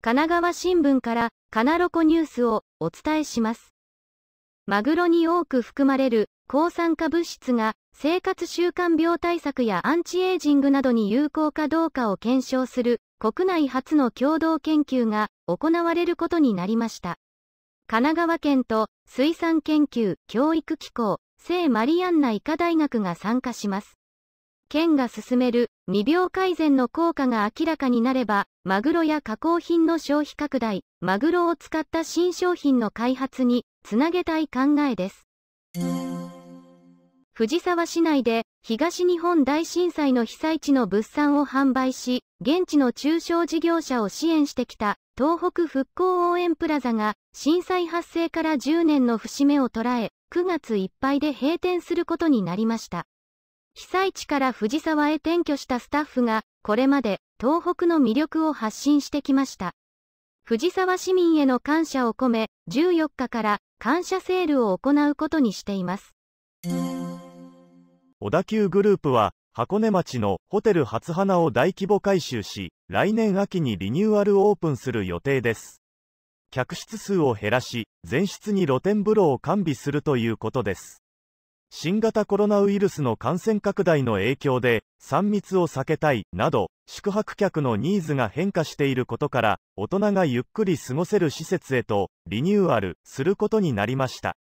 神奈川新聞からカナロコニュースをお伝えします。マグロに多く含まれる抗酸化物質が生活習慣病対策やアンチエイジングなどに有効かどうかを検証する国内初の共同研究が行われることになりました。神奈川県と水産研究教育機構聖マリアンナ医科大学が参加します。県が進める未病改善の効果が明らかになれば、マグロや加工品の消費拡大、マグロを使った新商品の開発につなげたい考えです。藤沢市内で東日本大震災の被災地の物産を販売し、現地の中小事業者を支援してきた東北復興応援プラザが震災発生から10年の節目を捉え、9月いっぱいで閉店することになりました。被災地から藤沢へ転居したスタッフが、これまで東北の魅力を発信してきました。藤沢市民への感謝を込め、14日から感謝セールを行うことにしています。小田急グループは、箱根町のホテル初花を大規模改修し、来年秋にリニューアルオープンする予定です。客室数を減らし、全室に露天風呂を完備するということです。新型コロナウイルスの感染拡大の影響で、3密を避けたい、など、宿泊客のニーズが変化していることから、大人がゆっくり過ごせる施設へと、リニューアルすることになりました。